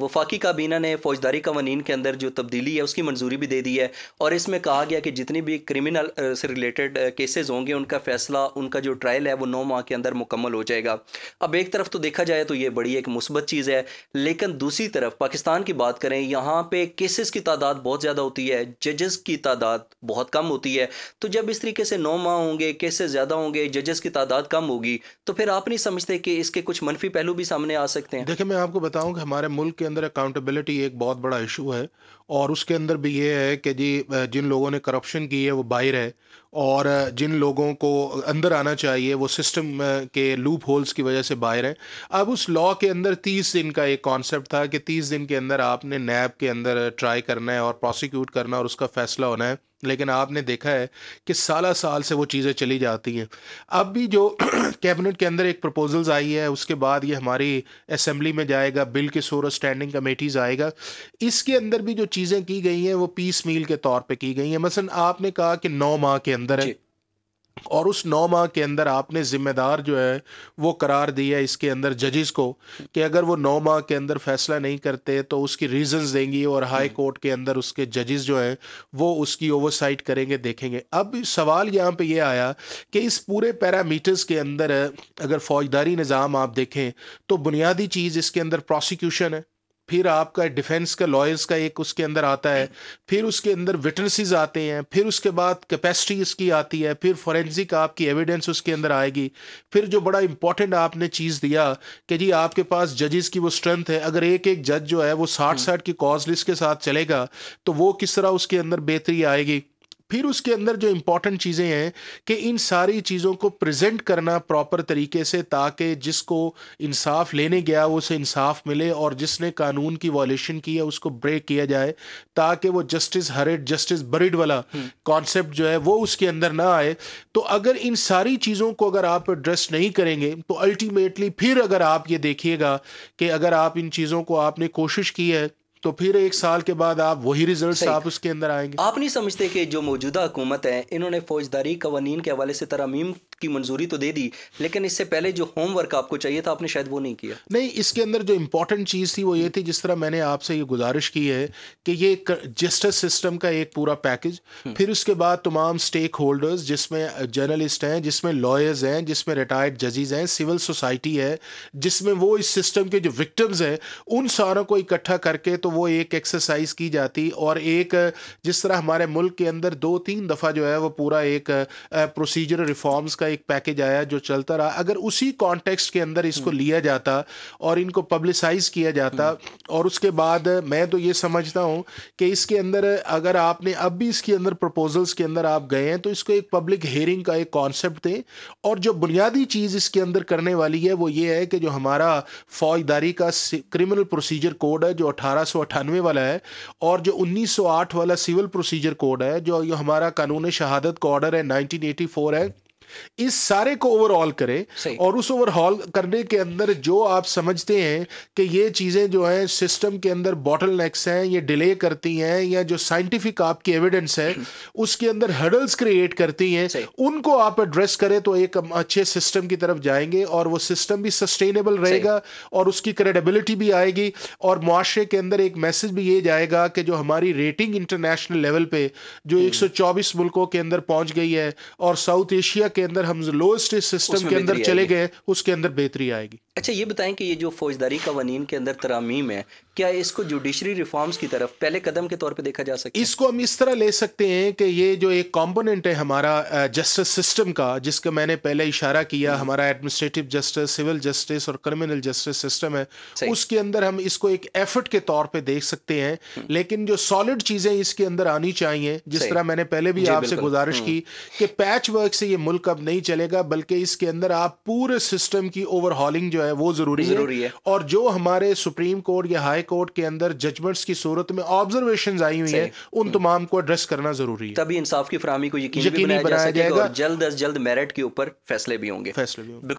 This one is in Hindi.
वफाकी काबीना ने फौजदारी कवानीन के अंदर जो तब्दीली है उसकी मंजूरी भी दे दी है और इसमें कहा गया कि जितनी भी क्रिमिनल से रिलेटेड केसेस होंगे उनका फैसला उनका जो ट्रायल है वो नौ माह के अंदर मुकम्मल हो जाएगा अब एक तरफ तो देखा जाए तो ये बड़ी एक मुस्बत चीज़ है लेकिन दूसरी तरफ पाकिस्तान की बात करें यहाँ पे केसेस की तादाद बहुत ज़्यादा होती है जजेस की तादाद बहुत कम होती है तो जब इस तरीके से नौ माह होंगे केसेस ज़्यादा होंगे जजेस की तादाद कम होगी तो फिर आप नहीं समझते कि इसके कुछ मनफी पहलू भी सामने आ सकते हैं देखिए मैं आपको बताऊँ कि हमारे मुल्क के अंदर अकाउंटेबिलिटी एक बहुत बड़ा इशू है और उसके अंदर भी ये है कि जी जिन लोगों ने करप्शन की है वो बाहर है और जिन लोगों को अंदर आना चाहिए वो सिस्टम के लूप होल्स की वजह से बाहर हैं अब उस लॉ के अंदर तीस दिन का एक कॉन्सेप्ट था कि तीस दिन के अंदर आपने नैब के अंदर ट्राई करना है और प्रोसिक्यूट करना और उसका फैसला होना है लेकिन आपने देखा है कि साल साल से वो चीज़ें चली जाती हैं अब भी जो कैबिनेट के अंदर एक प्रपोजल्स आई है उसके बाद ये हमारी असम्बली में जाएगा बिल के सोर स्टैंडिंग कमेटीज़ आएगा इसके अंदर भी जो चीज़ें की गई हैं वो पीस मील के तौर पे की गई हैं मसलन आपने कहा कि नौ माह के अंदर है और उस नौ माह के अंदर आपने जिम्मेदार जो है वो करार दिया है इसके अंदर जजेस को कि अगर वो नौ माह के अंदर फैसला नहीं करते तो उसकी रीजंस देंगी और हाई हम्म। कोर्ट के अंदर उसके जजेस जो हैं वो उसकी ओवरसाइट करेंगे देखेंगे अब सवाल यहाँ पे ये यह आया कि इस पूरे पैरामीटर्स के अंदर अगर फौजदारी निज़ाम आप देखें तो बुनियादी चीज़ इसके अंदर प्रोसिक्यूशन है फिर आपका डिफेंस का लॉयर्स का एक उसके अंदर आता है फिर उसके अंदर विटनेसेस आते हैं फिर उसके बाद कैपेसिटी इसकी आती है फिर फॉरेंसिक आपकी एविडेंस उसके अंदर आएगी फिर जो बड़ा इंपॉर्टेंट आपने चीज़ दिया कि जी आपके पास जजेस की वो स्ट्रेंथ है अगर एक एक जज जो है वो साठ साठ की कॉज लिस्ट के साथ चलेगा तो वो किस तरह उसके अंदर बेहतरी आएगी फिर उसके अंदर जो इम्पॉर्टेंट चीज़ें हैं कि इन सारी चीज़ों को प्रेजेंट करना प्रॉपर तरीके से ताकि जिसको इंसाफ लेने गया उसे इंसाफ मिले और जिसने कानून की वॉलेशन की है उसको ब्रेक किया जाए ताकि वो जस्टिस हरेड जस्टिस बरिड वाला कॉन्सेप्ट हम्म। जो है वो उसके अंदर ना आए तो अगर इन सारी चीज़ों को अगर आप एड्रेस नहीं करेंगे तो अल्टीमेटली फिर अगर आप ये देखिएगा कि अगर आप इन चीज़ों को आपने कोशिश की है तो फिर एक साल के बाद आप वही रिजल्ट आप उसके अंदर आएंगे आप नहीं समझते कि जो मौजूदा हुकूमत है इन्होंने फौजदारी कवानीन के हवाले से तरमीम की मंजूरी तो दे दी लेकिन इससे पहले जो होमवर्क आपको चाहिए था आपने शायद वो नहीं किया नहीं इसके अंदर जो इम्पोर्टेंट चीज़ थी वो ये थी जिस तरह मैंने आपसे ये गुजारिश की है कि ये जस्टिस सिस्टम का एक पूरा पैकेज हम्म। फिर उसके बाद तमाम स्टेक होल्डर्स जिसमें जर्नलिस्ट हैं जिसमें लॉयर्स हैं जिसमें रिटायर्ड जजेज हैं सिविल सोसाइटी है जिसमें वो इस सिस्टम के जो विक्टम्स हैं उन सारों को इकट्ठा करके तो वो एक एक्सरसाइज की जाती और एक जिस तरह हमारे मुल्क के अंदर दो तीन दफ़ा जो है वो पूरा एक प्रोसीजर रिफॉर्म्स का एक पैकेज आया जो चलता रहा अगर उसी कॉन्टेक्स्ट के अंदर इसको लिया जाता और इनको पब्लिसाइज किया जाता और उसके बाद मैं तो ये समझता हूँ कि इसके अंदर अगर आपने अब भी इसके अंदर प्रपोजल्स के अंदर आप गए हैं तो इसको एक पब्लिक हेयरिंग का एक कॉन्सेप्ट दें और जो बुनियादी चीज़ इसके अंदर करने वाली है वो ये है कि जो हमारा फौजदारी का क्रिमिनल प्रोसीजर कोड है जो अठारह वाला है और जो 1908 वाला सिविल प्रोसीजर कोड है जो हमारा कानून शहादत का ऑर्डर है 1984 है इस सारे को ओवरऑल करें और उस ओवरऑल करने के अंदर जो आप समझते हैं कि ये चीज़ें जो है सिस्टम के अंदर बॉटल नेक्स हैं ये डिले करती हैं या जो साइंटिफिक आपकी एविडेंस है उसके अंदर हर्डल्स क्रिएट करती हैं उनको आप एड्रेस करें तो एक अच्छे सिस्टम की तरफ जाएंगे और वो सिस्टम भी सस्टेनेबल रहेगा और उसकी क्रेडिबिलिटी भी आएगी और मुआशरे के अंदर एक मैसेज भी ये जाएगा कि जो हमारी रेटिंग इंटरनेशनल लेवल पे जो हम्म। एक मुल्कों के अंदर पहुंच गई है और साउथ एशिया के के अंदर हम लोएस्ट सिस्टम के अंदर चले गए उसके अंदर बेहतरी आएगी अच्छा ये बताएं कि ये जो फौजदारी कवानीन के अंदर तरामीम है क्या इसको जुडिशरी रिफॉर्म्स की तरफ पहले कदम के तौर पे देखा जा सकता है इसको हम इस तरह ले सकते हैं कि ये जो एक कंपोनेंट है हमारा जस्टिस सिस्टम का जिसका मैंने पहले इशारा किया हम्म। हमारा एडमिनिस्ट्रेटिव जस्टिस सिविल जस्टिस और क्रिमिनल जस्टिस सिस्टम है उसके अंदर हम इसको एक एफर्ट के तौर पर देख सकते हैं हम्म। लेकिन जो सॉलिड चीज़ें इसके अंदर आनी चाहिए जिस तरह मैंने पहले भी आपसे गुजारिश हम्म। की कि पैच वर्क से ये मुल्क अब नहीं चलेगा बल्कि इसके अंदर आप पूरे सिस्टम की ओवरहॉलिंग जो है वो जरूरी है और जो हमारे सुप्रीम कोर्ट या हाई हाई कोर्ट के अंदर जजमेंट्स की सूरत में ऑब्जर्वेशन आई हुई है उन हम्म। तमाम को एड्रेस करना जरूरी है तभी इंसाफ की फरामी को यकीन बनाया जाएगा जल्द अज जल्द मेरिट के ऊपर फैसले भी होंगे फैसले भी होंगे